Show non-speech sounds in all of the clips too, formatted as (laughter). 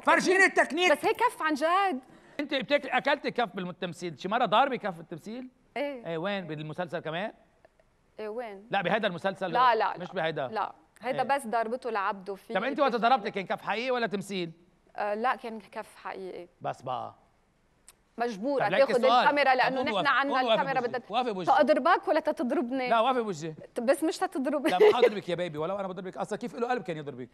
بدك فرجيني التكنيك بس هي كف عن جد انت بتاكل اكلتي كف بالتمثيل شي مره ضاربه كف بالتمثيل ايه ايه وين بالمسلسل كمان ايه وين لا بهذا المسلسل لا لا مش بهذا لا هيدا إيه. بس ضربته لعبده فيه طب انت وقت ضربتي كان كف حقيقي ولا تمثيل آه لا كان كف حقيقي بس بقى مجبوره تاخذ الكاميرا لانه نحن عندنا الكاميرا بدها وافق بوجهي تضربك ولا تضربني لا وافي بوجهي بس مش تضربني لا ما حضربك يا بيبي ولو انا بضربك اصلا كيف له قلب كان يضربك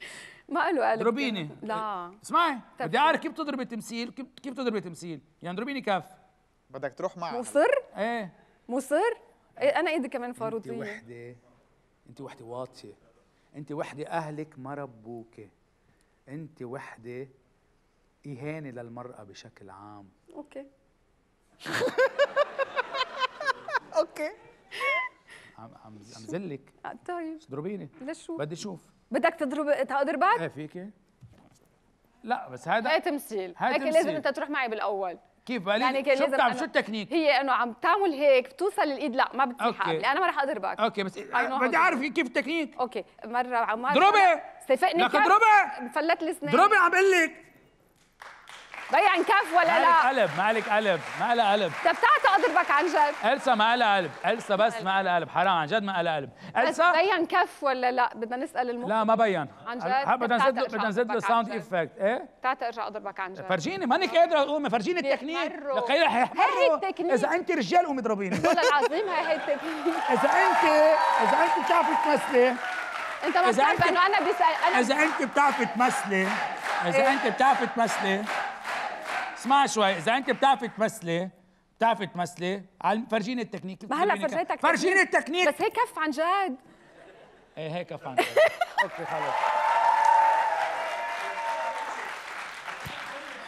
ما له قلب ضربيني لا اسمعي بدي اعرف كيف بتضربي التمثيل كيف بتضربي التمثيل يعني ضربيني كف بدك تروح معك مصر؟ ايه مصر؟ ايه انا ايدي كمان فاروضيه انت وحده انت وحده واطيه انت وحده اهلك ما ربوكي انت وحده إهانة للمرأة بشكل عام أوكي (laughs) أوكي عم عم عم زلك آه، طيب اضربيني ليش شو بدي اشوف بدك تضرب تضربك؟ ايه فيكي لا بس هذا هي تمثيل هيك لازم انت تروح معي بالاول كيف قال يعني كيف شو بتعمل شو التكنيك؟ هي انه عم تعمل هيك بتوصل الايد لا ما بتسيح انا ما رح اضربك اوكي بس إيه، بدي اعرف كيف التكنيك اوكي مره عمار ضربي استفقني لك ضربي فلت لسناني ضربي عم بقول لك بيع كف ولا لا؟ مالك قلب مالك قلب ما لها قلب طيب تعال تضربك عن جد السا ما لها قلب السا بس ما لها قلب حرام عن جد ما لها قلب السا بين كف ولا لا؟ بدنا نسال المخرج لا ما بين عن جد بدنا نزيد له بدنا نزيد له ساوند افكت ايه تعال ارجع اضربك عن جد فرجيني مانك قادره قومي فرجيني التكنيك لقيت رح هي التكنيك اذا انت رجال قومي اضربيني والله العظيم هي هي التكنيك اذا انت اذا انت بتعرفي تمثلي انت ما بتعرفي انه انا بسال انا اذا انت بتعرفي تمثلي اذا إيه. انت بتعرفي تمثلي اسمع شوي اذا انت بتعرفي تمثلي بتعرفي تمثلي فرجيني التكنيك ما هلا فرجيتك فرجيني التكنيك بس هيك كف عن جد ايه هيك كف عن جد (laughs) اوكي خلص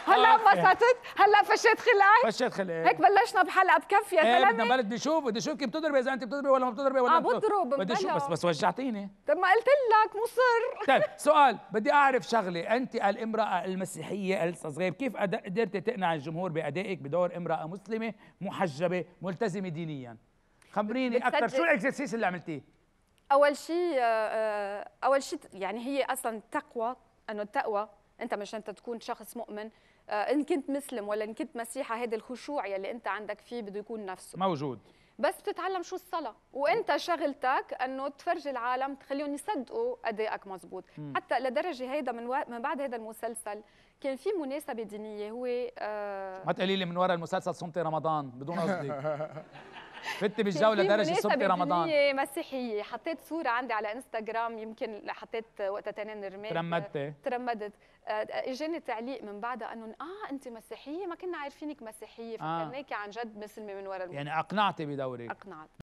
هلا انبسطت هلا فشيت خلقك فشيت خلقك هيك بلشنا بحلقه بكفي يا زلمه إيه، بدنا نبلش بدي اشوف كيف بتضربي اذا انت بتضربي ولا ما بتضربي ولا اه بضرب بدي اشوف بس بس وجعتيني طب ما قلت لك مصر طيب سؤال بدي اعرف شغله انت الامراه المسيحيه الصغير كيف قدرتي تقنع الجمهور بادائك بدور امراه مسلمه محجبه ملتزمه دينيا خبريني اكثر شو الاكسرسيس اللي عملتيه اول شيء آه، آه، اول شيء يعني هي اصلا التقوى انه التقوى انت مش انت تكون شخص مؤمن آه، ان كنت مسلم ولا ان كنت مسيحي هذا الخشوع يلي انت عندك فيه بده يكون نفسه موجود بس بتتعلم شو الصلاة وانت شغلتك انه تفرجي العالم تخليهم يصدقوا ادائك مزبوط م. حتى لدرجة هيدا من, و... من بعد هذا المسلسل كان في مناسبة دينية هو آه ما تقولي لي من وراء المسلسل صمتي رمضان بدون قصدي (laughs) فت بالجوله درجه صبحي رمضان مسيحيه حطيت صوره عندي على انستغرام يمكن حطيت وقتها تنين رميت ترمدت آه، ترمدت آه، اجاني تعليق من بعدها انه اه انت مسيحيه ما كنا عارفينك مسيحيه آه. فكرناكي عن جد مسلمه من وراء يعني اقنعتي بدورك اقنعت